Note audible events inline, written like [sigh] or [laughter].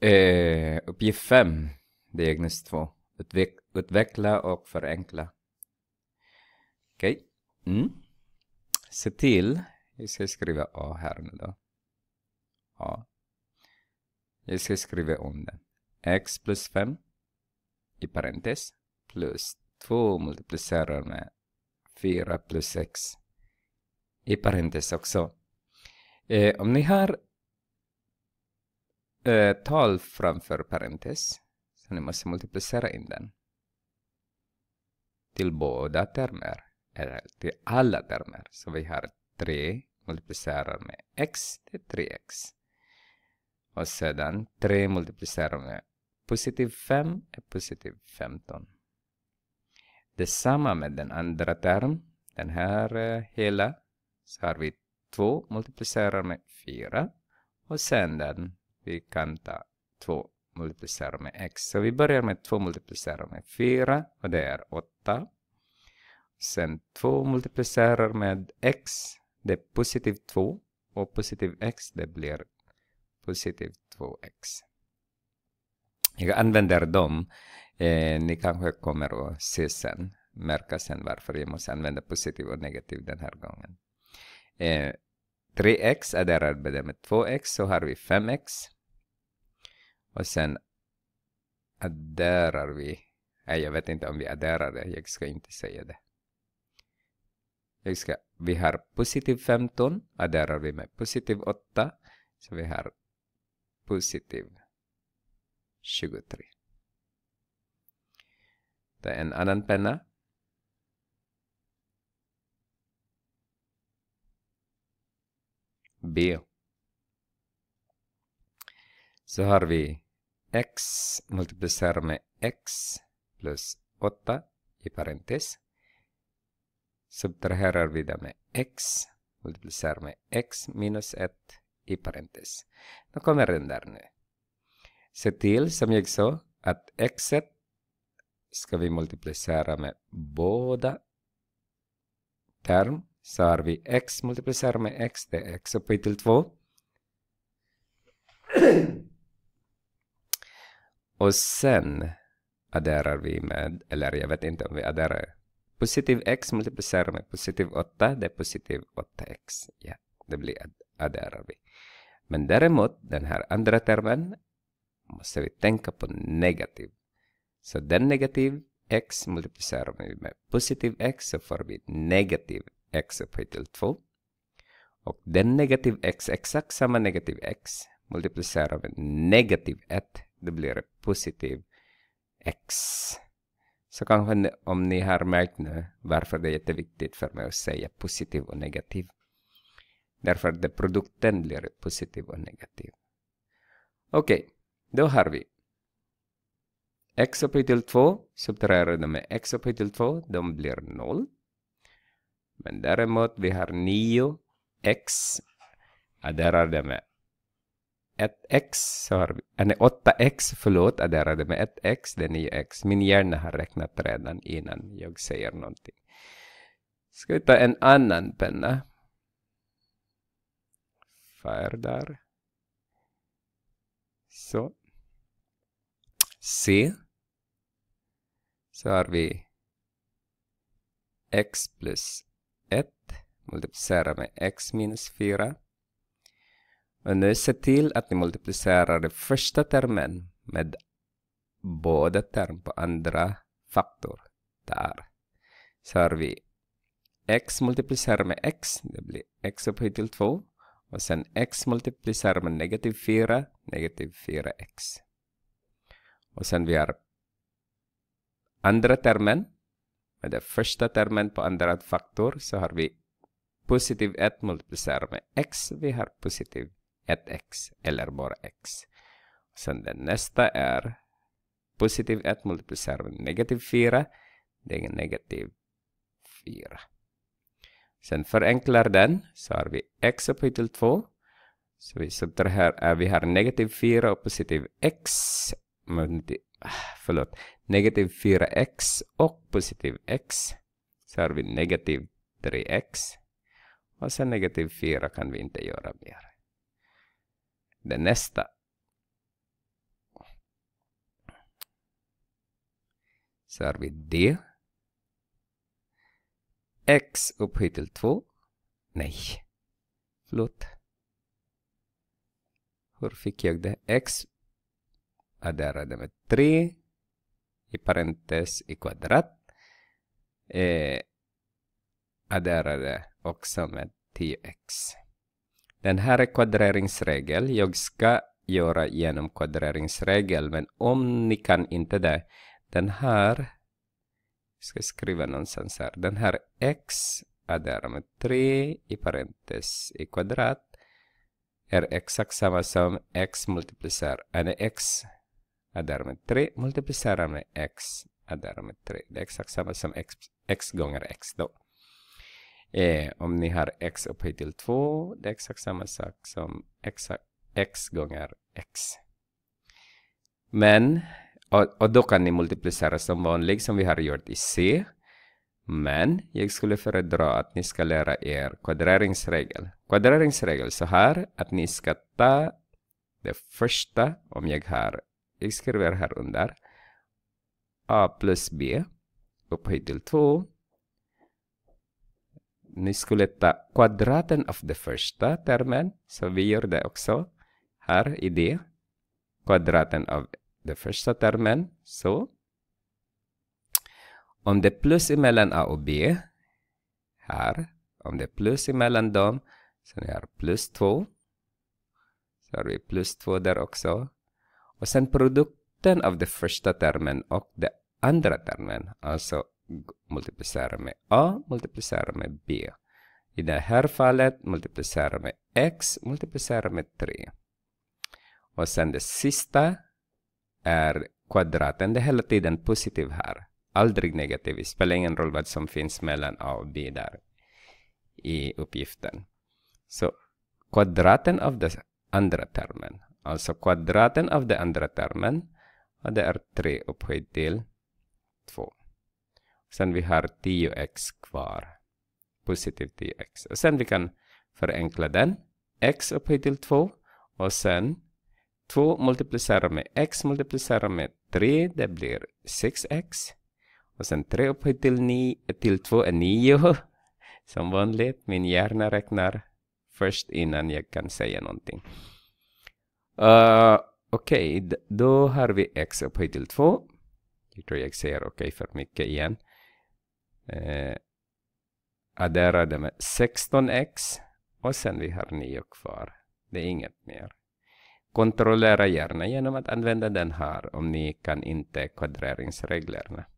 Eh, uppgift 5, diagnos 2. Utveck utveckla och förenkla. Okej. Okay. Mm. Se till, jag ska skriva A här nu då. A. Jag ska skriva om den. X plus 5 i parentes plus 2 multiplicerar med 4 plus 6 i parentes också. Eh, om ni har Eh, tal framför parentes. Så ni måste multiplicera in den. Till båda termer. Eller till alla termer. Så vi har 3 multiplicerar med x. Det är 3x. Och sedan 3 multiplicerar med positiv 5 är positiv 15. Detsamma med den andra term, den här eh, hela, så har vi 2 multiplicerar med 4 och sen den vi kan ta två multiplicerat med x. Så vi börjar med 2 multiplicerat med 4 och det är 8. Sen 2 multiplicerar med x, det är positiv 2 och positiv x det blir positiv 2x. Jag använder dem. Eh, ni kanske kommer att se sen, märka sen varför jag måste använda positiv och negativ den här gången. Eh, 3x adderar med 2x så har vi 5x. Och sen adderar vi. Nej, jag vet inte om vi adderar det. Jag ska inte säga det. Jag ska, vi har positiv 15. Adderar vi med positiv 8. Så vi har positiv 23. Det är en annan penna. B. Så har vi x multiplicerar med x plus 8 i parentes. Subtraherar vi det med x multiplicerar med x minus 1 i parentes. Nu kommer den där nu. Se till, som jag sa, att x ska vi multiplicera med båda term. Så har vi x multiplicerar med x, det är x upphöjt till 2. Och sen adderar vi med, eller jag vet inte om vi adderar. Positiv x multiplicerar med positiv 8, det är positiv 8x. Ja, det blir adderar vi. Men däremot, den här andra termen måste vi tänka på negativ. Så den negativ x multiplicerar vi med positiv x så får vi negativ x upphöjt till 2. Och den negativ x, exakt samma negativ x, multiplicerar med negativ 1 det blir positiv X. Så kanske om ni har märkt nu varför det är jätteviktigt för mig att säga positiv och negativ. Därför att produkten blir positiv och negativ. Okej, okay, då har vi x upphöjt till 2 subtraherar de med x upphöjt till 2, de blir 0. Men däremot vi har 9x adderar det med 1x, har äh, nej 8x, förlåt, jag med 1x, det är 9x. Min hjärna har räknat redan innan jag säger någonting. Ska vi ta en annan penna? Färg där. Så. C. Så har vi x plus 1 multiplicerat med x minus 4 och nu se till att ni multiplicerar den första termen med båda term på andra faktor. Där. Så har vi x multiplicerar med x, det blir x upphöjt till 2. Och sen x multiplicerar med negativ 4, negativ 4x. Och sen vi har andra termen, med den första termen på andra faktor så har vi positiv 1 multiplicerar med x, vi har positiv 1x eller bara x. Sen den nästa är positiv 1 multiplicerad med negativ 4. Det är negativ 4. Sen förenklar den så har vi x upphöjt till 2. Så vi subtraherar, äh, vi har negativ 4 och positiv x. Äh, förlåt, negativ 4x och positiv x. Så har vi negativ 3x. Och sen negativ 4 kan vi inte göra mer. Den nästa. Så har vi D. X upphöjt till 2. Nej. Förlåt. Hur fick jag det? X. adderade med 3. I parentes i kvadrat. Eh, ja, också med 10x. Den här är kvadreringsregel. Jag ska göra genom kvadreringsregel. Men om ni kan inte det. Den här. Jag ska skriva någonstans här. Den här x adderar med 3 i parentes i kvadrat. Är exakt samma som x multiplicerar. Äh, Eller x adderar med 3 multiplicerar med x adderar med 3. Det är exakt samma som x, x gånger x då. Eh, om ni har x upphöjt till 2, det är exakt samma sak som x, x gånger x. Men, och, och då kan ni multiplicera som vanligt som vi har gjort i C. Men jag skulle föredra att ni ska lära er kvadreringsregel. Kvadreringsregel så här att ni ska ta det första om jag har, jag skriver här under, a plus b upphöjt till 2 ni skulle ta kvadraten av den första termen, så vi gör det också här i det. Kvadraten av den första termen, så. Om det är plus emellan A och B, här, om det är plus emellan dem, så ni har plus 2. Så har vi plus 2 där också. Och sen produkten av den första termen och den andra termen, alltså multiplicera med A, multiplicera med B. I det här fallet multiplicera med X, multiplicera med 3. Och sen det sista är kvadraten. Det är hela tiden positiv här. Aldrig negativ. Det spelar ingen roll vad som finns mellan A och B där i uppgiften. Så kvadraten av den andra termen. Alltså kvadraten av den andra termen. Och det är 3 upphöjt till 2. Sen vi har 10x kvar. Positiv 10x. Och sen vi kan förenkla den. x upphöjt till 2. Och sen 2 multiplicerar med x multiplicerar med 3. Det blir 6x. Och sen 3 upphöjt till, 9, till 2 är 9. [laughs] Som vanligt, min hjärna räknar först innan jag kan säga någonting. Uh, okej, okay, då har vi x upphöjt till 2. Jag tror jag säger okej okay för mycket igen eh, adderade med 16x och sen vi har 9 kvar. Det är inget mer. Kontrollera gärna genom att använda den här om ni kan inte kvadreringsreglerna.